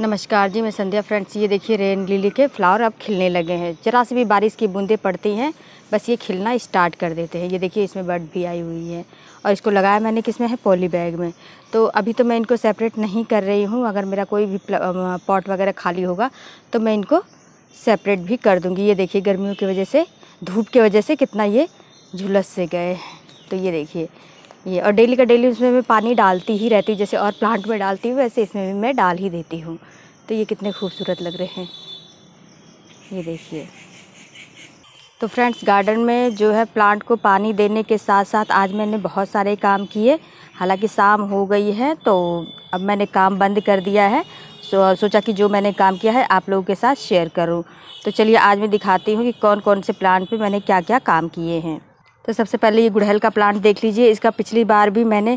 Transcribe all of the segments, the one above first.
नमस्कार जी मैं संध्या फ्रेंड्स ये देखिए रेन लिली के फ्लावर अब खिलने लगे हैं ज़रा सी भी बारिश की बूंदें पड़ती हैं बस ये खिलना स्टार्ट कर देते हैं ये देखिए इसमें बर्ड भी आई हुई है और इसको लगाया मैंने किस में है पॉली बैग में तो अभी तो मैं इनको सेपरेट नहीं कर रही हूँ अगर मेरा कोई भी पॉट वगैरह खाली होगा तो मैं इनको सेपरेट भी कर दूँगी ये देखिए गर्मियों की वजह से धूप की वजह से कितना ये झुलस से गए तो ये देखिए ये और डेली का डेली उसमें मैं पानी डालती ही रहती हूँ जैसे और प्लांट में डालती हूँ वैसे इसमें भी मैं डाल ही देती हूँ तो ये कितने खूबसूरत लग रहे हैं ये देखिए तो फ्रेंड्स गार्डन में जो है प्लांट को पानी देने के साथ साथ आज मैंने बहुत सारे काम किए हालांकि शाम हो गई है तो अब मैंने काम बंद कर दिया है सो, सोचा कि जो मैंने काम किया है आप लोगों के साथ शेयर करूं तो चलिए आज मैं दिखाती हूं कि कौन कौन से प्लांट पे मैंने क्या क्या काम किए हैं तो सबसे पहले ये गुड़हल का प्लांट देख लीजिए इसका पिछली बार भी मैंने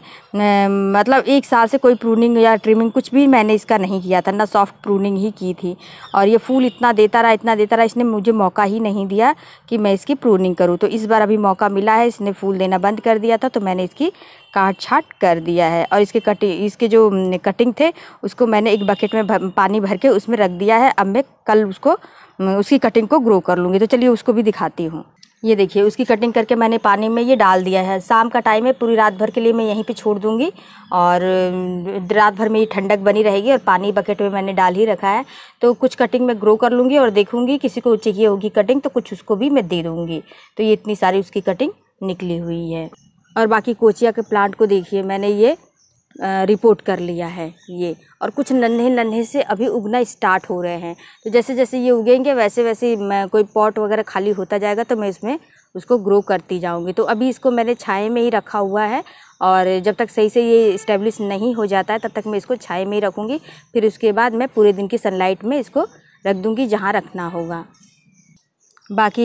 मतलब एक साल से कोई प्रूनिंग या ट्रिमिंग कुछ भी मैंने इसका नहीं किया था ना सॉफ्ट प्रूनिंग ही की थी और ये फूल इतना देता रहा इतना देता रहा इसने मुझे मौका ही नहीं दिया कि मैं इसकी प्रूनिंग करूँ तो इस बार अभी मौका मिला है इसने फूल देना बंद कर दिया था तो मैंने इसकी काट छाट कर दिया है और इसके कटिंग इसके जो कटिंग थे उसको मैंने एक बकेट में पानी भर के उसमें रख दिया है अब मैं कल उसको उसकी कटिंग को ग्रो कर लूँगी तो चलिए उसको भी दिखाती हूँ ये देखिए उसकी कटिंग करके मैंने पानी में ये डाल दिया है शाम का टाइम है पूरी रात भर के लिए मैं यहीं पे छोड़ दूँगी और रात भर में ये ठंडक बनी रहेगी और पानी बकेट में मैंने डाल ही रखा है तो कुछ कटिंग मैं ग्रो कर लूँगी और देखूँगी किसी को चाहिए होगी कटिंग तो कुछ उसको भी मैं दे दूँगी तो ये इतनी सारी उसकी कटिंग निकली हुई है और बाकी कोचिया के प्लांट को देखिए मैंने ये रिपोर्ट कर लिया है ये और कुछ नन्हे नन्हे से अभी उगना स्टार्ट हो रहे हैं तो जैसे जैसे ये उगेंगे वैसे वैसे मैं कोई पॉट वगैरह खाली होता जाएगा तो मैं इसमें उसको ग्रो करती जाऊंगी तो अभी इसको मैंने छाए में ही रखा हुआ है और जब तक सही से ये इस्टेब्लिश नहीं हो जाता है तब तक मैं इसको छाए में ही रखूँगी फिर उसके बाद मैं पूरे दिन की सनलाइट में इसको रख दूँगी जहाँ रखना होगा बाकी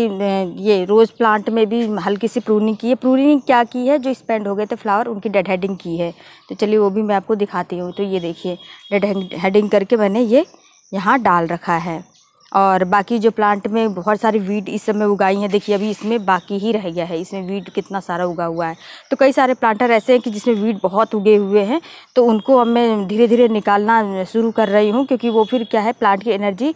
ये रोज़ प्लांट में भी हल्की सी प्रूनिंग की है प्रूनिंग क्या की है जो स्पेंड हो गए थे फ्लावर उनकी डेड हेडिंग की है तो चलिए वो भी मैं आपको दिखाती हूँ तो ये देखिए डेड हेडिंग करके मैंने ये यहाँ डाल रखा है और बाकी जो प्लांट में बहुत सारी वीड इस समय उगाई हैं देखिए अभी इसमें बाकी ही रह गया है इसमें वीड कितना सारा उगा हुआ है तो कई सारे प्लांटर ऐसे हैं कि जिसमें वीड बहुत उगे हुए हैं तो उनको अब मैं धीरे धीरे निकालना शुरू कर रही हूँ क्योंकि वो फिर क्या है प्लांट की एनर्जी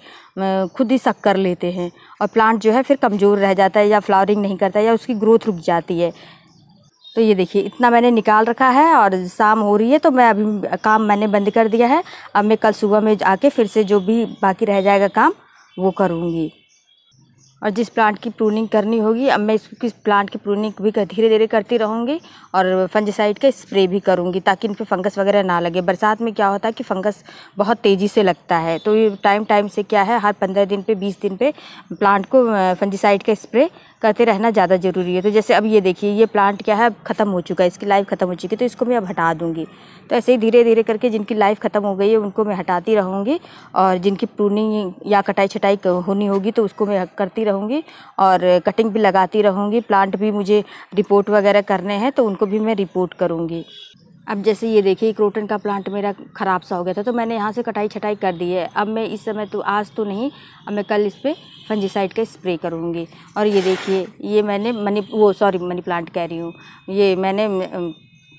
खुद ही सक कर लेते हैं और प्लांट जो है फिर कमज़ोर रह जाता है या फ्लावरिंग नहीं करता है या उसकी ग्रोथ रुक जाती है तो ये देखिए इतना मैंने निकाल रखा है और शाम हो रही है तो मैं अभी काम मैंने बंद कर दिया है अब मैं कल सुबह में आके फिर से जो भी बाकी रह जाएगा काम वो करूँगी और जिस प्लांट की प्रूनिंग करनी होगी अब मैं इसको किस प्लांट की प्रूनिंग भी धीरे धीरे करती रहूँगी और फंजिसाइड का स्प्रे भी करूँगी ताकि इन पर फंगस वगैरह ना लगे बरसात में क्या होता है कि फंगस बहुत तेज़ी से लगता है तो ये टाइम टाइम से क्या है हर पंद्रह दिन पे बीस दिन पे प्लांट को फंजिसाइड का स्प्रे करते रहना ज़्यादा ज़रूरी है तो जैसे अब ये देखिए ये प्लांट क्या है ख़त्म हो चुका है इसकी लाइफ ख़त्म हो चुकी है तो इसको मैं अब हटा दूँगी तो ऐसे ही धीरे धीरे करके जिनकी लाइफ ख़त्म हो गई है उनको मैं हटाती रहूँगी और जिनकी प्रूनिंग या कटाई छटाई होनी होगी तो उसको मैं करती रहूँगी और कटिंग भी लगाती रहूँगी प्लांट भी मुझे रिपोर्ट वगैरह करने हैं तो उनको भी मैं रिपोर्ट करूँगी अब जैसे ये देखिए क्रोटन का प्लांट मेरा ख़राब सा हो गया था तो मैंने यहाँ से कटाई छटाई कर दी है अब मैं इस समय तो आज तो नहीं अब मैं कल इस पर फंजीसाइड का स्प्रे करूँगी और ये देखिए ये मैंने मनी वो सॉरी मनी प्लांट कह रही हूँ ये मैंने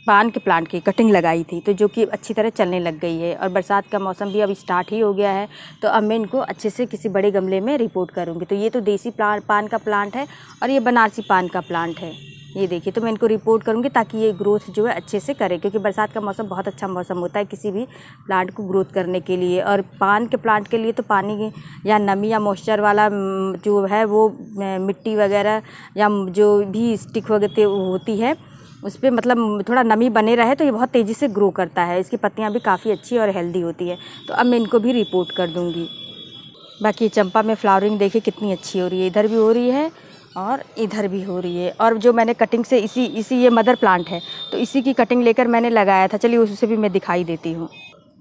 पान के प्लांट की कटिंग लगाई थी तो जो कि अच्छी तरह चलने लग गई है और बरसात का मौसम भी अब स्टार्ट ही हो गया है तो अब मैं इनको अच्छे से किसी बड़े गमले में रिपोर्ट करूँगी तो ये तो देसी प्लांट पान का प्लांट है और ये बनारसी पान का प्लांट है ये देखिए तो मैं इनको रिपोर्ट करूँगी ताकि ये ग्रोथ जो है अच्छे से करे क्योंकि बरसात का मौसम बहुत अच्छा मौसम होता है किसी भी प्लांट को ग्रोथ करने के लिए और पान के प्लांट के लिए तो पानी या नमी या मॉइस्चर वाला जो है वो मिट्टी वगैरह या जो भी स्टिक वगैरह होती है उस पर मतलब थोड़ा नमी बने रहे तो ये बहुत तेज़ी से ग्रो करता है इसकी पत्तियाँ भी काफ़ी अच्छी और हेल्दी होती है तो अब मैं इनको भी रिपोर्ट कर दूँगी बाकी चंपा में फ्लावरिंग देखिए कितनी अच्छी हो रही है इधर भी हो रही है और इधर भी हो रही है और जो मैंने कटिंग से इसी इसी ये मदर प्लांट है तो इसी की कटिंग लेकर मैंने लगाया था चलिए उससे भी मैं दिखाई देती हूँ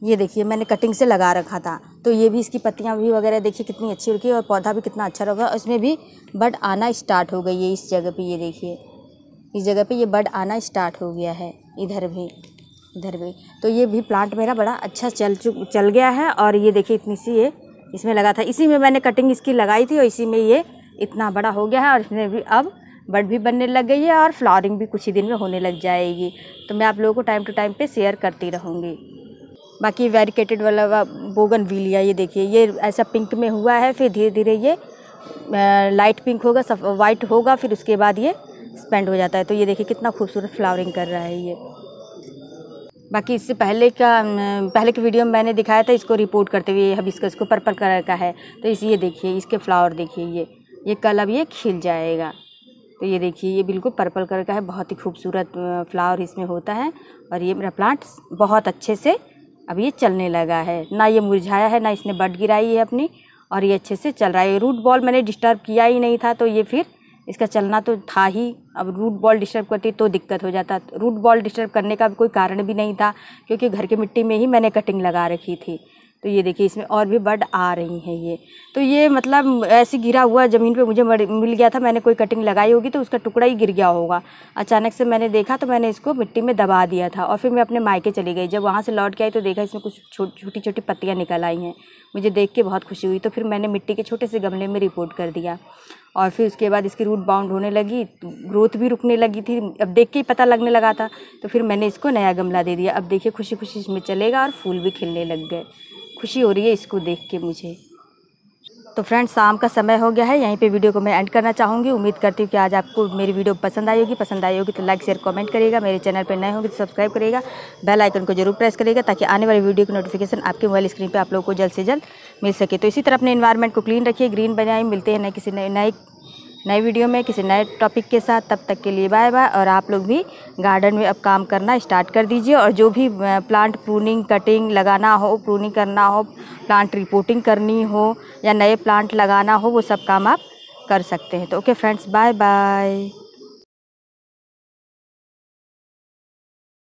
ये देखिए मैंने कटिंग से लगा रखा था तो ये भी इसकी पत्तियाँ भी वगैरह देखिए कितनी अच्छी रुकी और पौधा भी कितना अच्छा रखा इसमें भी बर्ड आना स्टार्ट हो गई है इस जगह पर ये देखिए इस जगह पर ये बर्ड आना स्टार्ट हो गया है इधर भी इधर भी तो ये भी प्लांट मेरा बड़ा अच्छा चल चुक चल गया है और ये देखिए इतनी सी ये इसमें लगा था इसी में मैंने कटिंग इसकी लगाई थी और इसी में ये इतना बड़ा हो गया है और इसमें भी अब बड भी बनने लग गई है और फ्लावरिंग भी कुछ ही दिन में होने लग जाएगी तो मैं आप लोगों को टाइम टू टाइम पे शेयर करती रहूँगी बाकी वेरिकेटेड वाला बोगन लिया ये देखिए ये ऐसा पिंक में हुआ है फिर धीरे धीरे ये लाइट पिंक होगा सब वाइट होगा फिर उसके बाद ये स्पेंड हो जाता है तो ये देखिए कितना खूबसूरत फ्लावरिंग कर रहा है ये बाकी इससे पहले का पहले के वीडियो में मैंने दिखाया था इसको रिपोर्ट करते हुए हबिस्कस को पर्पल कलर का है तो इस ये देखिए इसके फ्लावर देखिए ये ये कल अब ये खिल जाएगा तो ये देखिए ये बिल्कुल पर्पल कलर का है बहुत ही खूबसूरत फ्लावर इसमें होता है और ये मेरा प्लांट बहुत अच्छे से अब ये चलने लगा है ना ये मुरझाया है ना इसने बट गिराई है अपनी और ये अच्छे से चल रहा है रूट बॉल मैंने डिस्टर्ब किया ही नहीं था तो ये फिर इसका चलना तो था ही अब रूट बॉल डिस्टर्ब करती तो दिक्कत हो जाता रूट बॉल डिस्टर्ब करने का कोई कारण भी नहीं था क्योंकि घर की मिट्टी में ही मैंने कटिंग लगा रखी थी तो ये देखिए इसमें और भी बर्ड आ रही हैं ये तो ये मतलब ऐसे गिरा हुआ ज़मीन पे मुझे मिल गया था मैंने कोई कटिंग लगाई होगी तो उसका टुकड़ा ही गिर गया होगा अचानक से मैंने देखा तो मैंने इसको मिट्टी में दबा दिया था और फिर मैं अपने मायके चली गई जब वहाँ से लौट के आई तो देखा इसमें कुछ छोटी छोटी छोटी पत्तियाँ निकल आई हैं मुझे देख के बहुत खुशी हुई तो फिर मैंने मिट्टी के छोटे से गमले में रिपोर्ट कर दिया और फिर उसके बाद इसकी रूट बाउंड होने लगी ग्रोथ तो भी रुकने लगी थी अब देख के ही पता लगने लगा था तो फिर मैंने इसको नया गमला दे दिया अब देखिए खुशी खुशी इसमें चलेगा और फूल भी खिलने लग गए खुशी हो रही है इसको देख के मुझे तो फ्रेंड्स शाम का समय हो गया है यहीं पे वीडियो को मैं एंड करना चाहूँगी उम्मीद करती हूँ कि आज आपको मेरी वीडियो पसंद आई होगी पसंद आई होगी तो लाइक शेयर कमेंट करिएगा मेरे चैनल पर नए होंगे तो सब्सक्राइब करिएगा बेल आइकन को जरूर प्रेस करिएगा ताकि आने वाली वीडियो की नोटिफिकेशन आपके मोबाइल स्क्रीन पर आप लोगों को जल्द से जल्द मिल सके तो इसी तरह अपने इन्वायरमेंट को क्लीन रखिए ग्रीन बनाए मिलते हैं नए किसी नए नए नए वीडियो में किसी नए टॉपिक के साथ तब तक के लिए बाय बाय और आप लोग भी गार्डन में अब काम करना स्टार्ट कर दीजिए और जो भी प्लांट प्रूनिंग कटिंग लगाना हो प्रूनिंग करना हो प्लांट रिपोर्टिंग करनी हो या नए प्लांट लगाना हो वो सब काम आप कर सकते हैं तो ओके फ्रेंड्स बाय बाय